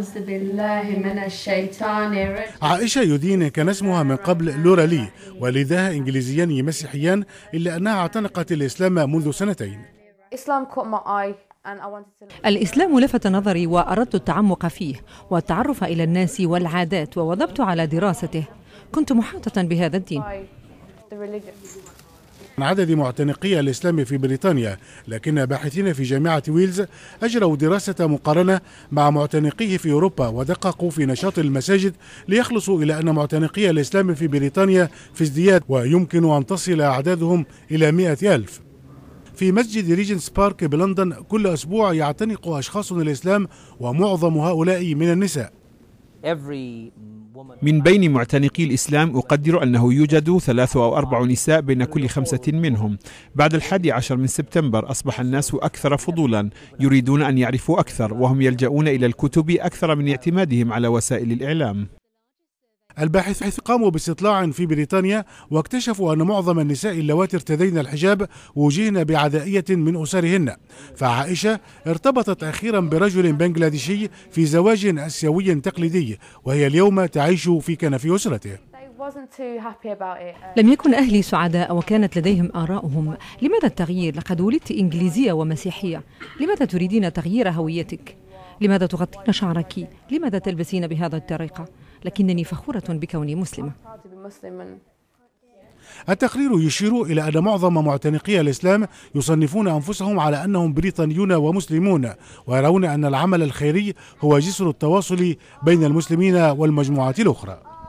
أعوذ بالله من الشيطان الرجيم عائشة يودين كان اسمها من قبل لورالي والدها إنجليزيان مسيحيان إلا أنها اعتنقت الإسلام منذ سنتين الإسلام لفت نظري وأردت التعمق فيه والتعرف إلى الناس والعادات ووضبت على دراسته كنت محاطة بهذا الدين عن عدد معتنقي الإسلام في بريطانيا لكن باحثين في جامعة ويلز أجروا دراسة مقارنة مع معتنقيه في أوروبا ودققوا في نشاط المساجد ليخلصوا إلى أن معتنقي الإسلام في بريطانيا في ازدياد ويمكن أن تصل أعدادهم إلى مئة ألف في مسجد ريجنس بارك بلندن كل أسبوع يعتنق أشخاص الإسلام ومعظم هؤلاء من النساء من بين معتنقي الإسلام أقدر أنه يوجد ثلاث أو أربع نساء بين كل خمسة منهم بعد الحادي عشر من سبتمبر أصبح الناس أكثر فضولا يريدون أن يعرفوا أكثر وهم يلجؤون إلى الكتب أكثر من اعتمادهم على وسائل الإعلام الباحث حيث قاموا باستطلاع في بريطانيا واكتشفوا أن معظم النساء اللواتي ارتدين الحجاب وجهن بعدائية من أسرهن فعائشة ارتبطت أخيرا برجل بنغلاديشي في زواج آسيوي تقليدي وهي اليوم تعيش في كنف أسرته لم يكن أهلي سعداء وكانت لديهم آراءهم لماذا التغيير؟ لقد ولدت إنجليزية ومسيحية لماذا تريدين تغيير هويتك؟ لماذا تغطين شعرك؟ لماذا تلبسين بهذا الطريقة؟ لكنني فخورة بكوني مسلمة التقرير يشير إلى أن معظم معتنقي الإسلام يصنفون أنفسهم على أنهم بريطانيون ومسلمون ويرون أن العمل الخيري هو جسر التواصل بين المسلمين والمجموعات الأخرى